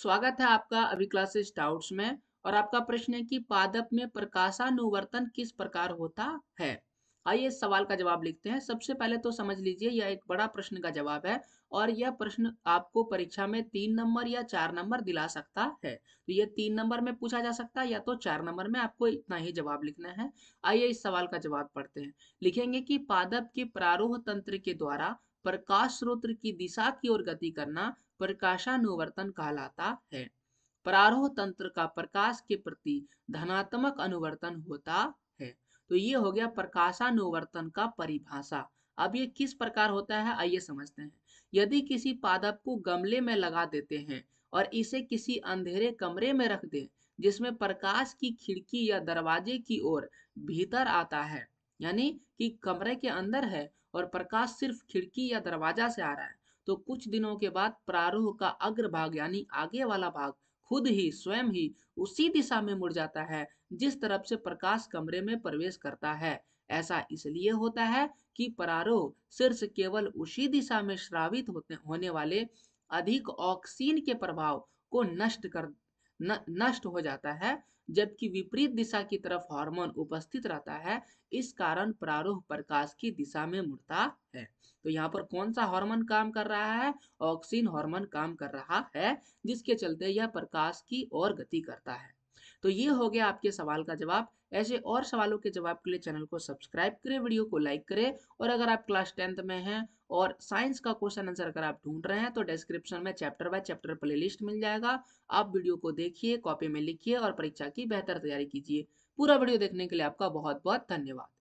स्वागत है आपका अभी क्लासेस डाउट्स में और आपका प्रश्न है कि पादप में प्रकाशानुवर्तन किस प्रकार होता है आइए इस सवाल का जवाब लिखते हैं सबसे पहले तो समझ लीजिए यह एक बड़ा प्रश्न का जवाब है और यह प्रश्न आपको परीक्षा में तीन नंबर या चार नंबर दिला सकता है तो यह तीन नंबर में पूछा जा सकता है या तो चार नंबर में आपको इतना ही जवाब लिखना है आइए इस सवाल का जवाब पढ़ते हैं लिखेंगे कि पादप के प्रारोह तंत्र के द्वारा प्रकाश स्रोत की दिशा की ओर गति करना प्रकाशानुवर्तन कहलाता है प्रारोह तंत्र का प्रकाश के प्रति धनात्मक अनुवर्तन होता है तो ये हो गया प्रकाशानुवर्तन का परिभाषा अब ये किस प्रकार होता है आइए समझते हैं यदि किसी पादप को गमले में लगा देते हैं और इसे किसी अंधेरे कमरे में रख दें जिसमें प्रकाश की खिड़की या दरवाजे की ओर भीतर आता है यानी कि कमरे के अंदर है और प्रकाश सिर्फ खिड़की या दरवाजा से आ रहा है तो कुछ दिनों के बाद प्रारूह का अग्रभाग यानी आगे वाला भाग खुद ही स्वयं ही उसी दिशा में मुड़ जाता है जिस तरफ से प्रकाश कमरे में प्रवेश करता है ऐसा इसलिए होता है कि प्रारोह शीर्ष केवल उसी दिशा में श्रावित होते होने वाले अधिक ऑक्सीन के प्रभाव को नष्ट कर नष्ट हो जाता है जबकि विपरीत दिशा की तरफ हार्मोन उपस्थित रहता है इस कारण प्रारूह प्रकाश की दिशा में मुड़ता है तो यहाँ पर कौन सा हार्मोन काम कर रहा है ऑक्सीन हार्मोन काम कर रहा है जिसके चलते यह प्रकाश की ओर गति करता है तो ये हो गया आपके सवाल का जवाब ऐसे और सवालों के जवाब के लिए चैनल को सब्सक्राइब करें वीडियो को लाइक करें और अगर आप क्लास टेंथ में हैं और साइंस का क्वेश्चन आंसर अगर आप ढूंढ रहे हैं तो डिस्क्रिप्शन में चैप्टर बाय चैप्टर प्लेलिस्ट मिल जाएगा आप वीडियो को देखिए कॉपी में लिखिए और परीक्षा की बेहतर तैयारी कीजिए पूरा वीडियो देखने के लिए आपका बहुत बहुत धन्यवाद